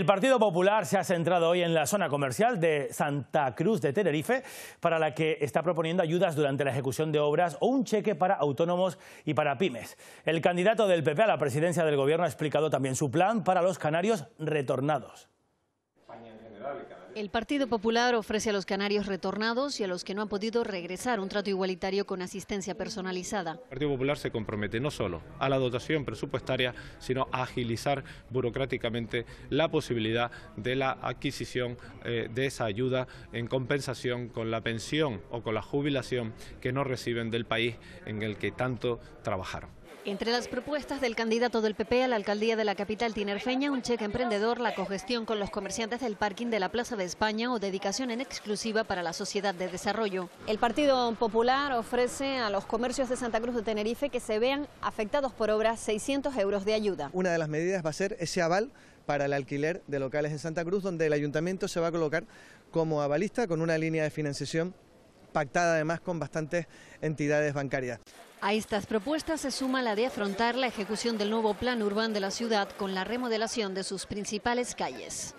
El Partido Popular se ha centrado hoy en la zona comercial de Santa Cruz de Tenerife, para la que está proponiendo ayudas durante la ejecución de obras o un cheque para autónomos y para pymes. El candidato del PP a la presidencia del Gobierno ha explicado también su plan para los canarios retornados. El Partido Popular ofrece a los canarios retornados y a los que no han podido regresar un trato igualitario con asistencia personalizada. El Partido Popular se compromete no solo a la dotación presupuestaria, sino a agilizar burocráticamente la posibilidad de la adquisición eh, de esa ayuda en compensación con la pensión o con la jubilación que no reciben del país en el que tanto trabajaron. Entre las propuestas del candidato del PP a la alcaldía de la capital tinerfeña, un cheque emprendedor, la cogestión con los comerciantes del parking de la Plaza de España o dedicación en exclusiva para la sociedad de desarrollo. El Partido Popular ofrece a los comercios de Santa Cruz de Tenerife que se vean afectados por obras 600 euros de ayuda. Una de las medidas va a ser ese aval para el alquiler de locales en Santa Cruz, donde el ayuntamiento se va a colocar como avalista con una línea de financiación pactada además con bastantes entidades bancarias. A estas propuestas se suma la de afrontar la ejecución del nuevo plan urbano de la ciudad con la remodelación de sus principales calles.